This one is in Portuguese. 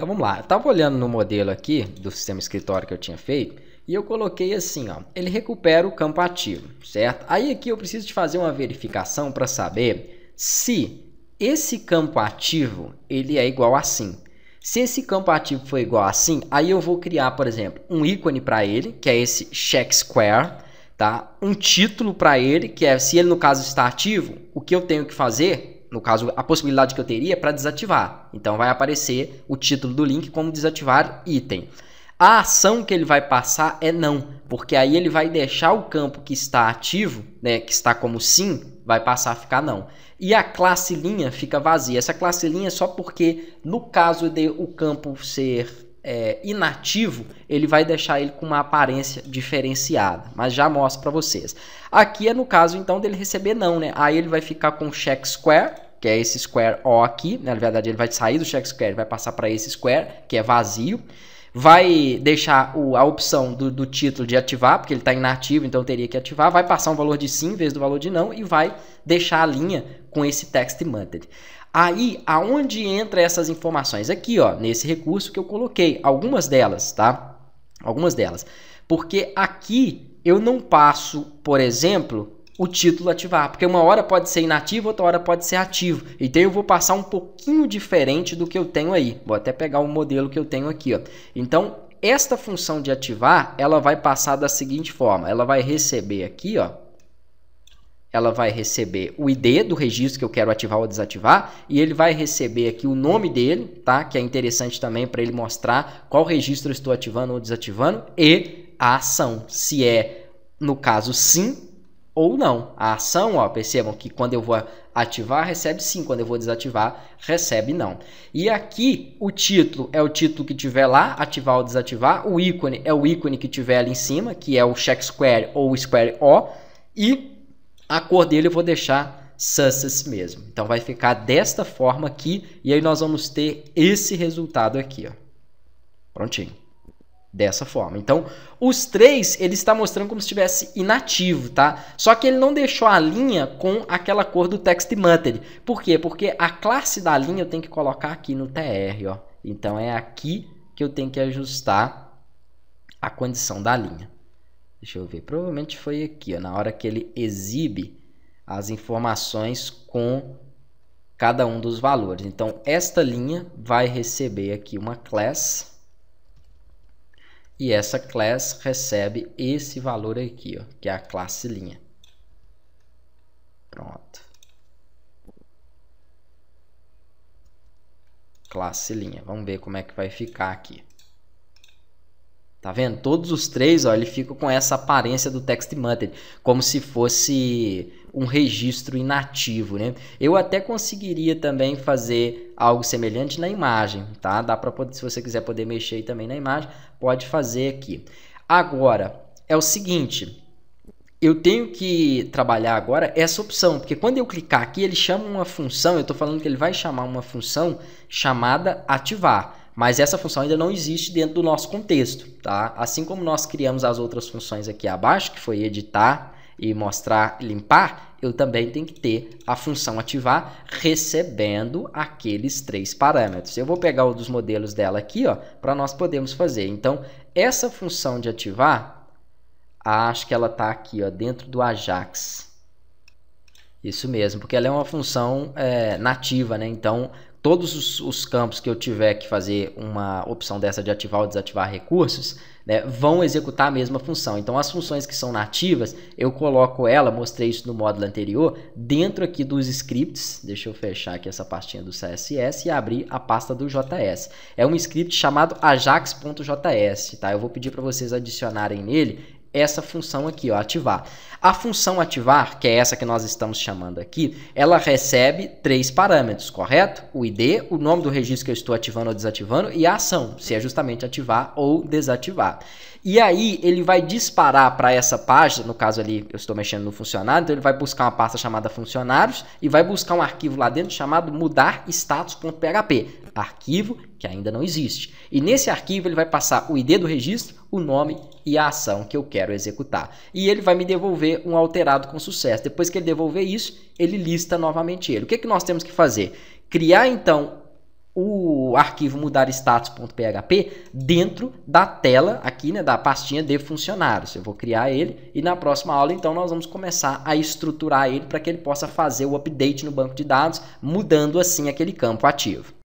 Então vamos lá, eu estava olhando no modelo aqui do sistema escritório que eu tinha feito e eu coloquei assim, ó, ele recupera o campo ativo, certo? Aí aqui eu preciso de fazer uma verificação para saber se esse campo ativo ele é igual a sim. Se esse campo ativo for igual a sim, aí eu vou criar, por exemplo, um ícone para ele, que é esse check square, tá? Um título para ele, que é se ele no caso está ativo, o que eu tenho que fazer no caso, a possibilidade que eu teria é para desativar. Então vai aparecer o título do link como desativar item. A ação que ele vai passar é não, porque aí ele vai deixar o campo que está ativo, né, que está como sim, vai passar a ficar não. E a classe linha fica vazia. Essa classe linha é só porque no caso de o campo ser é, inativo, ele vai deixar ele com uma aparência diferenciada, mas já mostro para vocês. Aqui é no caso então dele receber não, né? Aí ele vai ficar com check square que é esse square O aqui, né? na verdade ele vai sair do check square, vai passar para esse square, que é vazio, vai deixar o, a opção do, do, título de ativar, porque ele está inativo, então teria que ativar, vai passar um valor de sim em vez do valor de não e vai deixar a linha com esse text manted. Aí, aonde entra essas informações? Aqui, ó, nesse recurso que eu coloquei, algumas delas, tá? Algumas delas. Porque aqui eu não passo, por exemplo, o título ativar, porque uma hora pode ser inativo, outra hora pode ser ativo. Então eu vou passar um pouquinho diferente do que eu tenho aí. Vou até pegar o modelo que eu tenho aqui, ó. Então, esta função de ativar, ela vai passar da seguinte forma. Ela vai receber aqui, ó, ela vai receber o ID do registro que eu quero ativar ou desativar e ele vai receber aqui o nome dele, tá? Que é interessante também para ele mostrar qual registro eu estou ativando ou desativando e a ação, se é no caso sim ou não. A ação, ó, percebam que quando eu vou ativar, recebe sim, quando eu vou desativar, recebe não. E aqui o título é o título que tiver lá, ativar ou desativar, o ícone é o ícone que tiver ali em cima, que é o check square ou square O, e a cor dele eu vou deixar success mesmo. Então vai ficar desta forma aqui, e aí nós vamos ter esse resultado aqui, ó. Prontinho dessa forma. Então, os três ele está mostrando como se estivesse inativo, tá? Só que ele não deixou a linha com aquela cor do text muttered. Por quê? Porque a classe da linha eu tenho que colocar aqui no TR, ó. Então é aqui que eu tenho que ajustar a condição da linha. Deixa eu ver, provavelmente foi aqui, ó, na hora que ele exibe as informações com cada um dos valores. Então esta linha vai receber aqui uma class e essa class recebe esse valor aqui, ó, que é a classe linha. Pronto. Classe linha. Vamos ver como é que vai ficar aqui. Tá vendo? Todos os três, ó, ele fica com essa aparência do text muttered, como se fosse um registro inativo, né? Eu até conseguiria também fazer algo semelhante na imagem, tá? Dá para se você quiser poder mexer aí também na imagem, pode fazer aqui. Agora, é o seguinte, eu tenho que trabalhar agora essa opção, porque quando eu clicar aqui, ele chama uma função, eu estou falando que ele vai chamar uma função chamada ativar. Mas essa função ainda não existe dentro do nosso contexto, tá? Assim como nós criamos as outras funções aqui abaixo, que foi editar e mostrar limpar, eu também tenho que ter a função ativar recebendo aqueles três parâmetros. Eu vou pegar um dos modelos dela aqui, ó, para nós podermos fazer. Então, essa função de ativar, acho que ela está aqui, ó, dentro do Ajax. Isso mesmo, porque ela é uma função é, nativa, né? Então, todos os, os, campos que eu tiver que fazer uma opção dessa de ativar ou desativar recursos, né, vão executar a mesma função. Então, as funções que são nativas, eu coloco ela, mostrei isso no módulo anterior, dentro aqui dos scripts. Deixa eu fechar aqui essa pastinha do CSS e abrir a pasta do JS. É um script chamado ajax.js, tá? Eu vou pedir para vocês adicionarem nele essa função aqui, ó, ativar. A função ativar, que é essa que nós estamos chamando aqui, ela recebe três parâmetros, correto? O ID, o nome do registro que eu estou ativando ou desativando e a ação, se é justamente ativar ou desativar. E aí ele vai disparar para essa página, no caso ali eu estou mexendo no funcionário, então ele vai buscar uma pasta chamada funcionários e vai buscar um arquivo lá dentro chamado mudar status.php arquivo que ainda não existe. E nesse arquivo ele vai passar o ID do registro, o nome e a ação que eu quero executar. E ele vai me devolver um alterado com sucesso. Depois que ele devolver isso, ele lista novamente ele. O que, é que nós temos que fazer? Criar então o arquivo mudar status.php dentro da tela aqui, né, da pastinha de funcionários. Eu vou criar ele e na próxima aula então nós vamos começar a estruturar ele para que ele possa fazer o update no banco de dados, mudando assim aquele campo ativo.